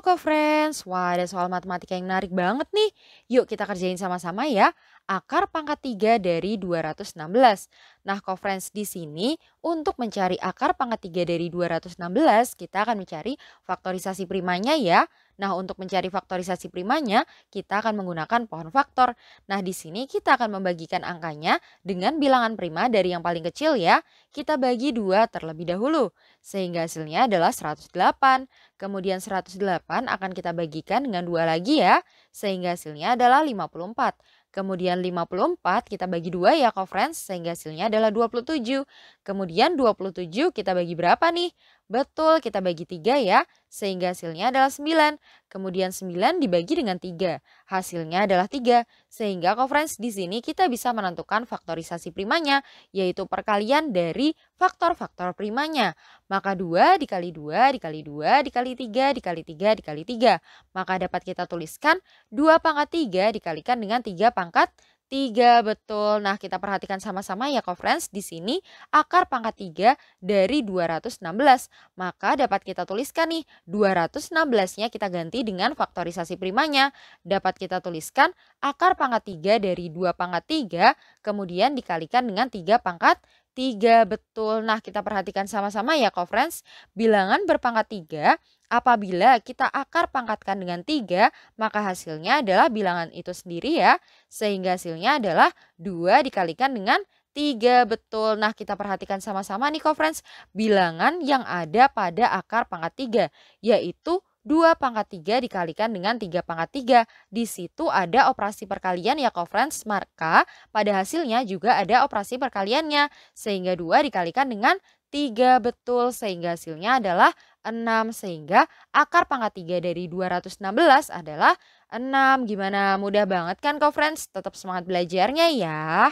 Halo friends wah ada soal matematika yang menarik banget nih. Yuk kita kerjain sama-sama ya. Akar pangkat 3 dari 216. Nah co-friends di sini untuk mencari akar pangkat 3 dari 216 kita akan mencari faktorisasi primanya ya. Nah, untuk mencari faktorisasi primanya, kita akan menggunakan pohon faktor. Nah, di sini kita akan membagikan angkanya dengan bilangan prima dari yang paling kecil ya. Kita bagi dua terlebih dahulu, sehingga hasilnya adalah 108. Kemudian 108 akan kita bagikan dengan dua lagi ya, sehingga hasilnya adalah 54. Kemudian 54 kita bagi dua ya co-friends sehingga hasilnya adalah 27. Kemudian 27 kita bagi berapa nih? Betul, kita bagi 3 ya, sehingga hasilnya adalah 9. Kemudian 9 dibagi dengan 3, hasilnya adalah 3. Sehingga conference di sini kita bisa menentukan faktorisasi primanya, yaitu perkalian dari faktor-faktor primanya. Maka 2 dikali 2 dikali 2 dikali 3 dikali 3 dikali 3. Maka dapat kita tuliskan 2 pangkat 3 dikalikan dengan 3 pangkat 3 betul. Nah, kita perhatikan sama-sama ya, friends. Di sini akar pangkat 3 dari 216. Maka dapat kita tuliskan nih, 216-nya kita ganti dengan faktorisasi primanya. Dapat kita tuliskan akar pangkat 3 dari 2 pangkat 3, kemudian dikalikan dengan 3 pangkat 3 betul. Nah, kita perhatikan sama-sama ya co-friends. Bilangan berpangkat 3 apabila kita akar pangkatkan dengan 3, maka hasilnya adalah bilangan itu sendiri ya. Sehingga hasilnya adalah 2 dikalikan dengan 3 betul. Nah, kita perhatikan sama-sama nih co-friends bilangan yang ada pada akar pangkat 3 yaitu 2 pangkat 3 dikalikan dengan 3 pangkat 3. Di situ ada operasi perkalian ya friends, maka pada hasilnya juga ada operasi perkaliannya. Sehingga 2 dikalikan dengan 3 betul sehingga hasilnya adalah 6 sehingga akar pangkat 3 dari 216 adalah 6. Gimana mudah banget kan friends? Tetap semangat belajarnya ya.